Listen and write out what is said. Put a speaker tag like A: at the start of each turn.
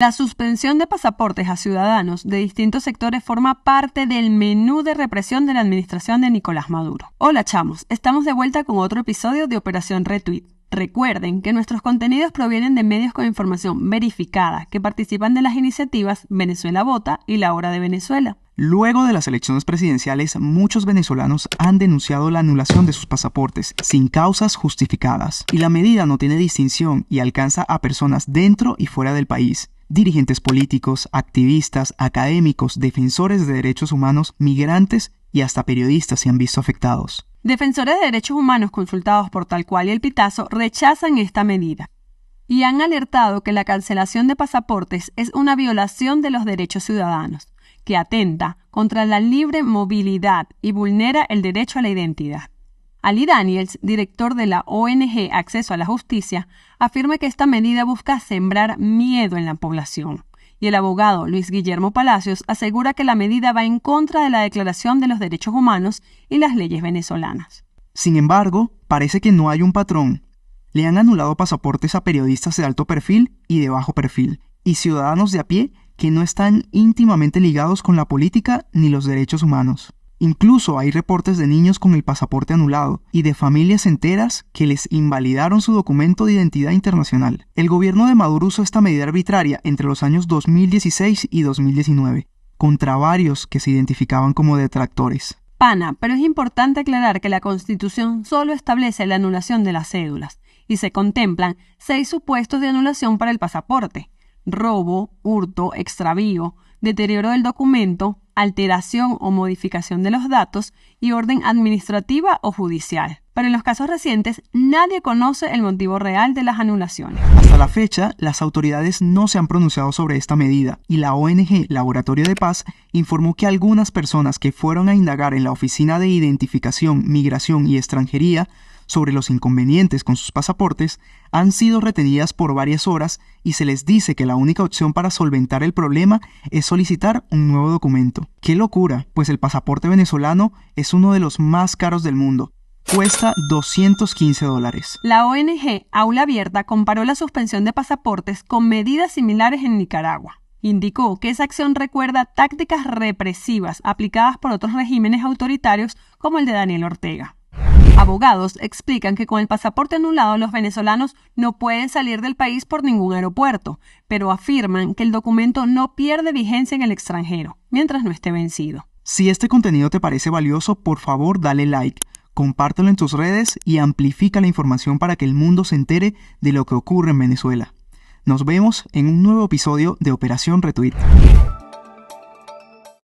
A: La suspensión de pasaportes a ciudadanos de distintos sectores forma parte del menú de represión de la administración de Nicolás Maduro. Hola chamos, estamos de vuelta con otro episodio de Operación Retweet. Recuerden que nuestros contenidos provienen de medios con información verificada que participan de las iniciativas Venezuela Vota y La Hora de Venezuela.
B: Luego de las elecciones presidenciales, muchos venezolanos han denunciado la anulación de sus pasaportes sin causas justificadas. Y la medida no tiene distinción y alcanza a personas dentro y fuera del país. Dirigentes políticos, activistas, académicos, defensores de derechos humanos, migrantes y hasta periodistas se han visto afectados.
A: Defensores de derechos humanos consultados por Tal Cual y El Pitazo rechazan esta medida y han alertado que la cancelación de pasaportes es una violación de los derechos ciudadanos que atenta contra la libre movilidad y vulnera el derecho a la identidad. Ali Daniels, director de la ONG Acceso a la Justicia, afirma que esta medida busca sembrar miedo en la población. Y el abogado Luis Guillermo Palacios asegura que la medida va en contra de la Declaración de los Derechos Humanos y las leyes venezolanas.
B: Sin embargo, parece que no hay un patrón. Le han anulado pasaportes a periodistas de alto perfil y de bajo perfil, y ciudadanos de a pie que no están íntimamente ligados con la política ni los derechos humanos. Incluso hay reportes de niños con el pasaporte anulado y de familias enteras que les invalidaron su documento de identidad internacional. El gobierno de Maduro usó esta medida arbitraria entre los años 2016 y 2019, contra varios que se identificaban como detractores.
A: Pana, pero es importante aclarar que la Constitución solo establece la anulación de las cédulas y se contemplan seis supuestos de anulación para el pasaporte robo, hurto, extravío, deterioro del documento, alteración o modificación de los datos y orden administrativa o judicial. Pero en los casos recientes nadie conoce el motivo real de las anulaciones.
B: Hasta la fecha, las autoridades no se han pronunciado sobre esta medida y la ONG Laboratorio de Paz informó que algunas personas que fueron a indagar en la Oficina de Identificación, Migración y Extranjería sobre los inconvenientes con sus pasaportes, han sido retenidas por varias horas y se les dice que la única opción para solventar el problema es solicitar un nuevo documento. ¡Qué locura! Pues el pasaporte venezolano es uno de los más caros del mundo. Cuesta 215 dólares.
A: La ONG Aula Abierta comparó la suspensión de pasaportes con medidas similares en Nicaragua. Indicó que esa acción recuerda tácticas represivas aplicadas por otros regímenes autoritarios como el de Daniel Ortega. Abogados explican que con el pasaporte anulado los venezolanos no pueden salir del país por ningún aeropuerto, pero afirman que el documento no pierde vigencia en el extranjero, mientras no esté vencido.
B: Si este contenido te parece valioso, por favor dale like, compártelo en tus redes y amplifica la información para que el mundo se entere de lo que ocurre en Venezuela. Nos vemos en un nuevo episodio de Operación Retweet.